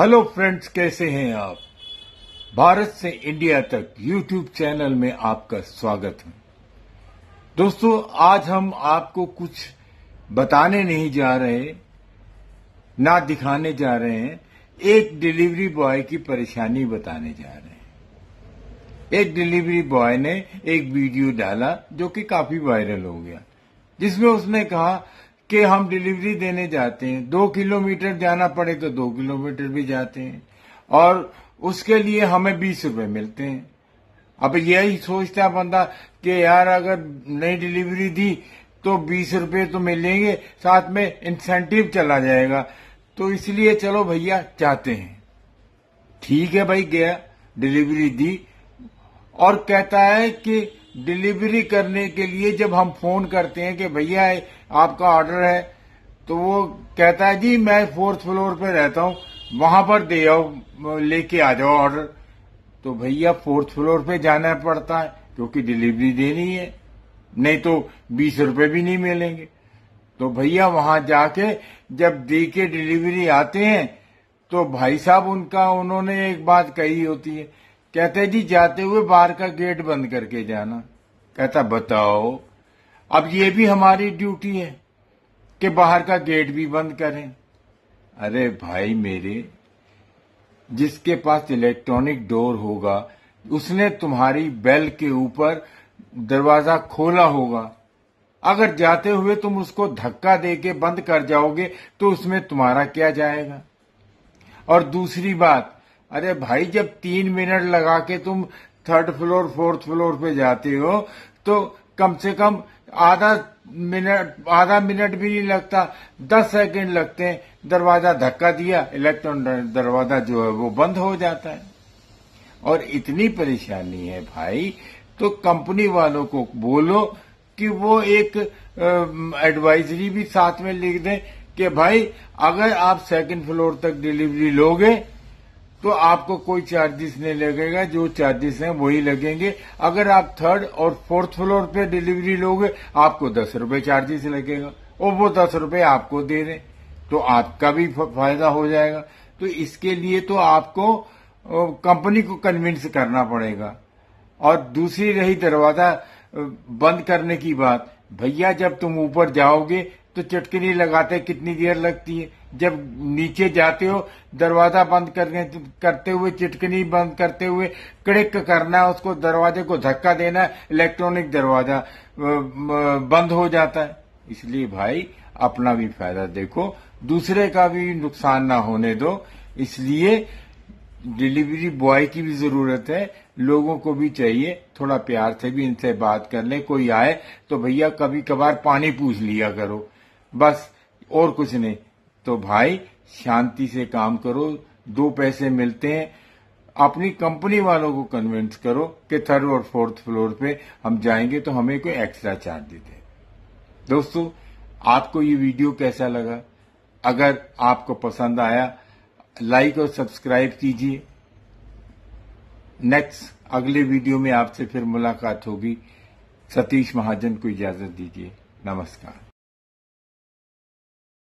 hello friends कैसे हैं आप भारत से इंडिया तक यूट्यूब चैनल में आपका स्वागत है दोस्तों आज हम आपको कुछ बताने नहीं जा रहे ना दिखाने जा रहे हैं एक डिलीवरी बॉय की परेशानी बताने जा रहे हैं एक डिलीवरी बॉय ने एक वीडियो डाला जो कि काफी वायरल हो गया जिसमें उसने कहा के हम डिलीवरी देने जाते हैं दो किलोमीटर जाना पड़े तो दो किलोमीटर भी जाते हैं और उसके लिए हमें बीस रुपए मिलते हैं अब यही सोचता बंदा कि यार अगर नई डिलीवरी दी तो बीस रुपए तो मिलेंगे साथ में इंसेंटिव चला जाएगा तो इसलिए चलो भैया चाहते हैं ठीक है भाई गया डिलीवरी दी और कहता है कि डिलीवरी करने के लिए जब हम फोन करते हैं कि भैया आपका ऑर्डर है तो वो कहता है जी मैं फोर्थ फ्लोर पे रहता हूँ वहां पर दे आओ लेके आ जाओ ऑर्डर तो भैया फोर्थ फ्लोर पे जाना पड़ता है क्योंकि डिलीवरी देनी है नहीं तो बीस रुपए भी नहीं मिलेंगे तो भैया वहां जाके जब दे के डिलीवरी आते हैं तो भाई साहब उनका उन्होंने एक बात कही होती है कहते जी जाते हुए बाहर का गेट बंद करके जाना कहता बताओ अब ये भी हमारी ड्यूटी है कि बाहर का गेट भी बंद करें अरे भाई मेरे जिसके पास इलेक्ट्रॉनिक डोर होगा उसने तुम्हारी बेल के ऊपर दरवाजा खोला होगा अगर जाते हुए तुम उसको धक्का दे के बंद कर जाओगे तो उसमें तुम्हारा क्या जाएगा और दूसरी बात अरे भाई जब तीन मिनट लगा के तुम थर्ड फ्लोर फोर्थ फ्लोर पे जाते हो तो कम से कम आधा मिनट आधा मिनट भी नहीं लगता दस सेकंड लगते हैं दरवाजा धक्का दिया इलेक्ट्रॉन दरवाजा जो है वो बंद हो जाता है और इतनी परेशानी है भाई तो कंपनी वालों को बोलो कि वो एक एडवाइजरी भी साथ में लिख दें कि भाई अगर आप सेकंड फ्लोर तक डिलीवरी लोगे तो आपको कोई चार्जेस नहीं लगेगा जो चार्जेस हैं वही लगेंगे अगर आप थर्ड और फोर्थ फ्लोर पे डिलीवरी लोगे आपको दस रूपये चार्जेस लगेगा और वो दस रूपये आपको दे दें तो आपका भी फायदा हो जाएगा तो इसके लिए तो आपको कंपनी को कन्विंस करना पड़ेगा और दूसरी रही दरवाजा बंद करने की बात भैया जब तुम ऊपर जाओगे तो चटकनी लगाते कितनी देर लगती है जब नीचे जाते हो दरवाजा बंद करने करते हुए चिटकनी बंद करते हुए क्लिक करना उसको दरवाजे को धक्का देना इलेक्ट्रॉनिक दरवाजा बंद हो जाता है इसलिए भाई अपना भी फायदा देखो दूसरे का भी नुकसान ना होने दो इसलिए डिलीवरी बॉय की भी जरूरत है लोगों को भी चाहिए थोड़ा प्यार से भी इनसे बात कर ले कोई आए तो भैया कभी कभार पानी पूछ लिया करो बस और कुछ नहीं तो भाई शांति से काम करो दो पैसे मिलते हैं अपनी कंपनी वालों को कन्विंस करो कि थर्ड और फोर्थ फ्लोर पे हम जाएंगे तो हमें कोई एक्स्ट्रा चार्ज दे दे दोस्तों आपको ये वीडियो कैसा लगा अगर आपको पसंद आया लाइक और सब्सक्राइब कीजिए नेक्स्ट अगले वीडियो में आपसे फिर मुलाकात होगी सतीश महाजन को इजाजत दीजिए नमस्कार